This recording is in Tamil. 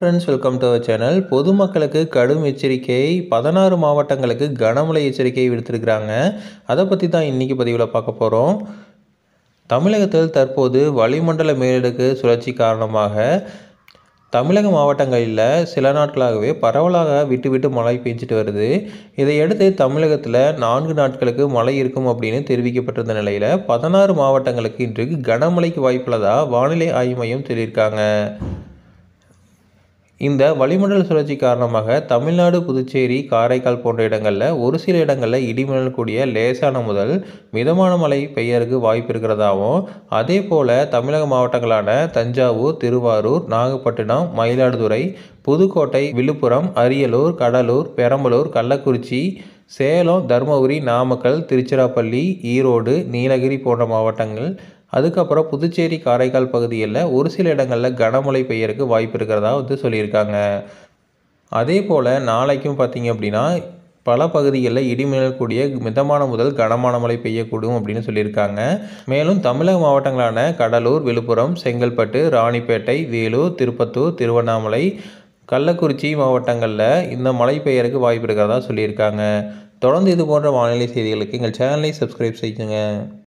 friends welcome to our channel பொதுமக்களுக்கு கடும் எச்சரிக்கை பதினாறு மாவட்டங்களுக்கு கனமழை எச்சரிக்கை விடுத்திருக்கிறாங்க அதை பற்றி தான் இன்றைக்கி பதிவில் பார்க்க போகிறோம் தமிழகத்தில் தற்போது வளிமண்டல மேலடுக்கு சுழற்சி காரணமாக தமிழக மாவட்டங்களில் சில நாட்களாகவே பரவலாக விட்டு விட்டு மழை பெஞ்சிட்டு வருது இதையடுத்து தமிழகத்தில் நான்கு நாட்களுக்கு மழை இருக்கும் அப்படின்னு தெரிவிக்கப்பட்டிருந்த நிலையில் பதினாறு மாவட்டங்களுக்கு இன்றைக்கு கனமழைக்கு வாய்ப்புள்ளதாக வானிலை ஆய்வு மையம் சொல்லியிருக்காங்க இந்த வளிமண்டல் சுழற்சி காரணமாக தமிழ்நாடு புதுச்சேரி காரைக்கால் போன்ற இடங்களில் ஒரு சில இடங்களில் இடிமணல் கூடிய லேசான முதல் மிதமான மழை பெய்யறதுக்கு வாய்ப்பு இருக்கிறதாகவும் அதே போல் தமிழக மாவட்டங்களான தஞ்சாவூர் திருவாரூர் நாகப்பட்டினம் மயிலாடுதுறை புதுக்கோட்டை விழுப்புரம் அரியலூர் கடலூர் பெரம்பலூர் கள்ளக்குறிச்சி சேலம் தருமபுரி நாமக்கல் திருச்சிராப்பள்ளி ஈரோடு நீலகிரி போன்ற மாவட்டங்கள் அதுக்கப்புறம் புதுச்சேரி காரைக்கால் பகுதியில் ஒரு சில இடங்களில் கனமழை பெய்யறதுக்கு வாய்ப்பு இருக்கிறதா வந்து சொல்லியிருக்காங்க அதே போல் நாளைக்கும் பார்த்திங்க அப்படின்னா பல பகுதிகளில் இடிமின்னல் கூடிய மிதமான முதல் கனமான மழை பெய்யக்கூடும் அப்படின்னு சொல்லியிருக்காங்க மேலும் தமிழக மாவட்டங்களான கடலூர் விழுப்புரம் செங்கல்பட்டு ராணிப்பேட்டை வேலூர் திருப்பத்தூர் திருவண்ணாமலை கள்ளக்குறிச்சி மாவட்டங்களில் இந்த மழை பெய்யறதுக்கு வாய்ப்பு இருக்கிறதா சொல்லியிருக்காங்க தொடர்ந்து இது போன்ற வானிலை செய்திகளுக்கு எங்கள் சேனலை சப்ஸ்கிரைப் செய்யுங்க